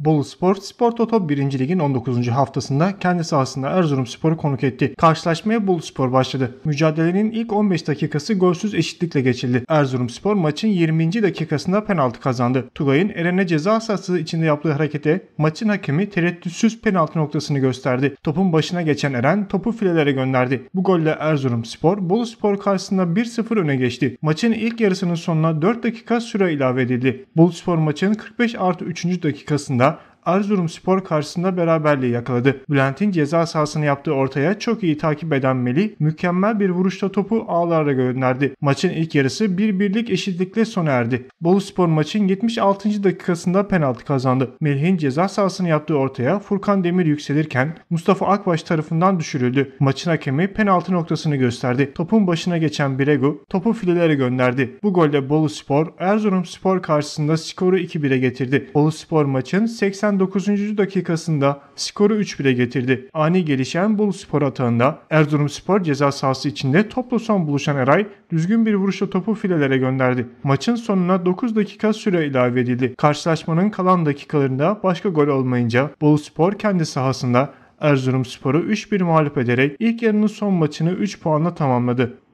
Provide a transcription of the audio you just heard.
Bolu Spor, Spor Toto 1. Lig'in 19. haftasında kendi sahasında Erzurum Spor'u konuk etti. Karşılaşmaya Bolu Spor başladı. Mücadelenin ilk 15 dakikası golsüz eşitlikle geçildi. Erzurum Spor maçın 20. dakikasında penaltı kazandı. Tugay'ın Eren'e ceza sahası içinde yaptığı harekete maçın hakemi tereddütsüz penaltı noktasını gösterdi. Topun başına geçen Eren topu filelere gönderdi. Bu golle Erzurum Spor, Bolu Spor karşısında 1-0 öne geçti. Maçın ilk yarısının sonuna 4 dakika süre ilave edildi. Bolu Spor maçın 45 artı 3. dakikasında Erzurum Spor karşısında beraberliği yakaladı. Bülent'in ceza sahasını yaptığı ortaya çok iyi takip eden Melih mükemmel bir vuruşta topu ağlara gönderdi. Maçın ilk yarısı bir birlik eşitlikle sona erdi. Bolu Spor maçın 76. dakikasında penaltı kazandı. Melih'in ceza sahasını yaptığı ortaya Furkan Demir yükselirken Mustafa Akbaş tarafından düşürüldü. Maçın hakemi penaltı noktasını gösterdi. Topun başına geçen Biregu topu filelere gönderdi. Bu golle Bolu Spor Erzurum Spor karşısında skoru 2-1'e getirdi. Bolu Spor maçın 80 89. dakikasında skoru 3-1'e getirdi. Ani gelişen Spor atağında Erzurumspor ceza sahası içinde toplu son buluşan Eray düzgün bir vuruşla topu filelere gönderdi. Maçın sonuna 9 dakika süre ilave edildi. Karşılaşmanın kalan dakikalarında başka gol olmayınca Bolu Spor kendi sahasında Erzurumspor'u 3-1 mağlup ederek ilk yarının son maçını 3 puanla tamamladı.